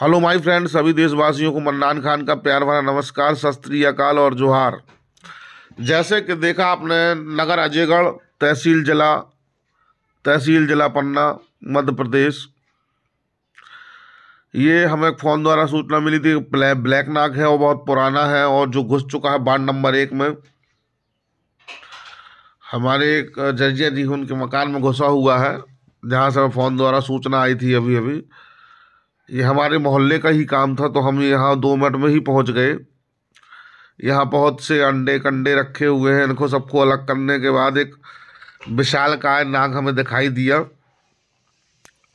hello my friend सभी देशवासियों को मन्नान खान का प्यार भरा नमस्कार शस्त्री अकाल और जोहार जैसे कि देखा आपने नगर अजयगढ़ तहसील जिला तहसील जिला पन्ना मध्य प्रदेश ये हमें फ़ोन द्वारा सूचना मिली थी ब्लै, ब्लैक नाग है वो बहुत पुराना है और जो घुस चुका है वार्ड नंबर एक में हमारे एक जजिया जी उनके मकान में घुसा हुआ है जहाँ से फ़ोन द्वारा सूचना आई थी अभी अभी ये हमारे मोहल्ले का ही काम था तो हम यहाँ दो मिनट में ही पहुँच गए यहाँ बहुत से अंडे कंडे रखे हुए हैं इनको सबको अलग करने के बाद एक विशाल काय नाग हमें दिखाई दिया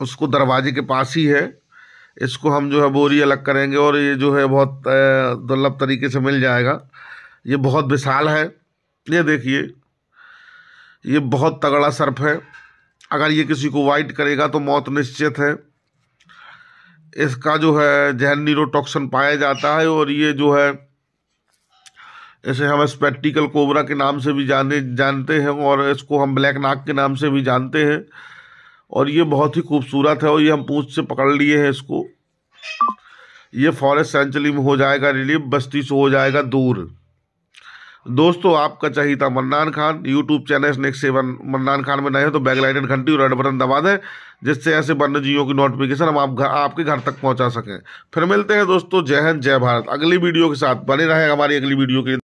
उसको दरवाजे के पास ही है इसको हम जो है बोरी अलग करेंगे और ये जो है बहुत दुर्लभ तरीके से मिल जाएगा ये बहुत विशाल है ये देखिए ये बहुत तगड़ा सर्फ है अगर ये किसी को वाइट करेगा तो मौत निश्चित है इसका जो है जहन न्यूरोटॉक्सन पाया जाता है और ये जो है इसे हम स्पेक्टिकल कोबरा के नाम से भी जाने जानते हैं और इसको हम ब्लैक नाक के नाम से भी जानते हैं और ये बहुत ही खूबसूरत है और ये हम पूछ से पकड़ लिए हैं इसको ये फॉरेस्ट सेंचुरी में हो जाएगा रिलीफ बस्ती से हो जाएगा दूर दोस्तों आपका चाहिए था Mannan Khan YouTube channel snake seven Mannan Khan में नए हो तो बैकलाइट एंड घंटी और रेड बटन दबा दें जिससे ऐसे वन्य जीवों की नोटिफिकेशन हम आप घर आपके घर तक पहुंचा सकें फिर मिलते हैं दोस्तों जय हिंद जय भारत अगली वीडियो के साथ बने रहें हमारी अगली वीडियो के